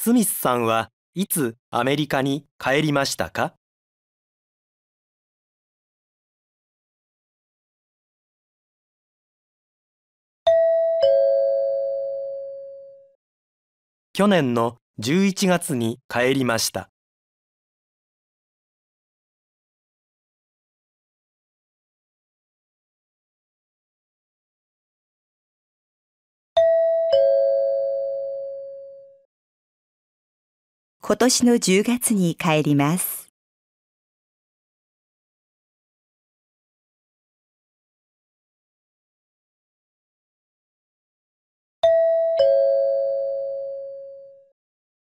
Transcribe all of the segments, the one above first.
スミスさんはいつアメリカに帰りましたか去年の11月に帰りました。今年の10月に帰ります。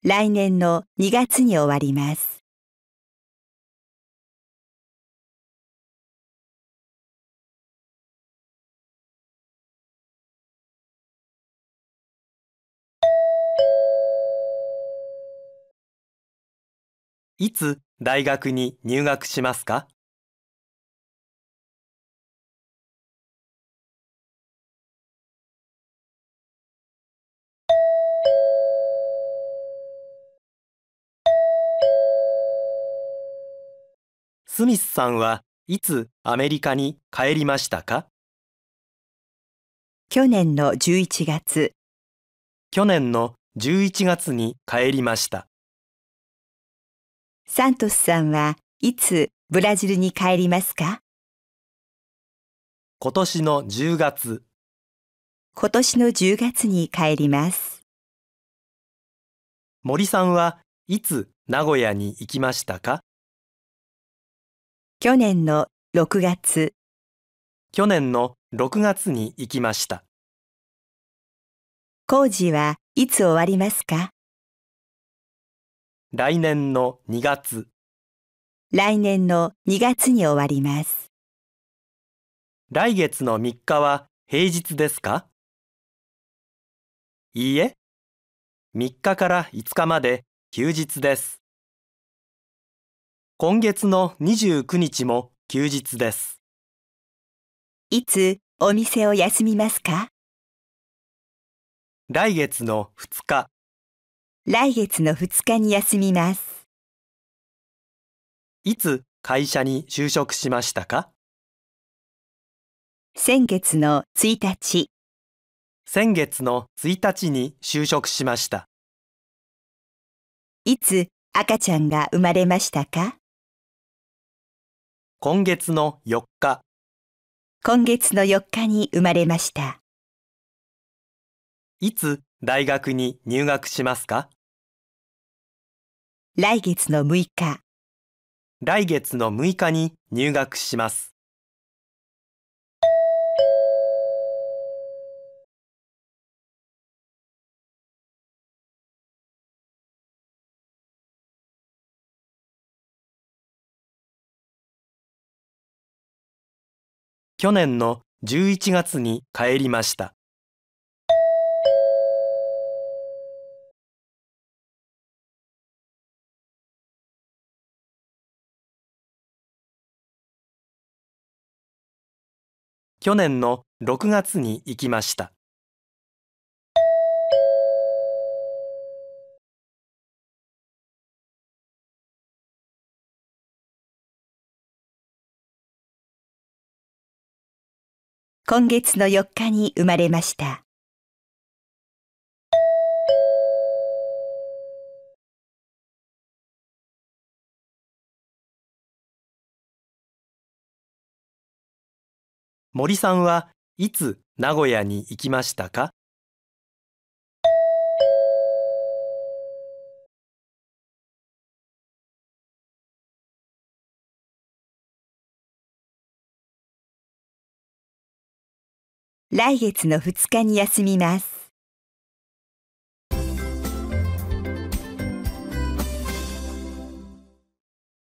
来年の2月に終わります。いつ大学に入学しますかスミスさんはいつアメリカに帰りましたか去年の11月去年の11月に帰りました。サントスさんはいつブラジルに帰りますか今年の10月今年の10月に帰ります森さんはいつ名古屋に行きましたか去年の6月去年の6月に行きました工事はいつ終わりますか来年の2月来年の2月に終わります来月の3日は平日ですかいいえ3日から5日まで休日です今月の29日も休日ですいつお店を休みますか来月の2日来月の2日に休みます。いつ会社に就職しましたか先月の1日。先月の1日に就職しました。いつ赤ちゃんが生まれましたか今月の4日。今月の4日に生まれました。いつ大学に入学しますか来月の6日、来月の6日に入学します。去年の11月に帰りました。去年の6月に行きました今月の4日に生まれました森さんはいつ名古屋に行きましたか来月の2日に休みます。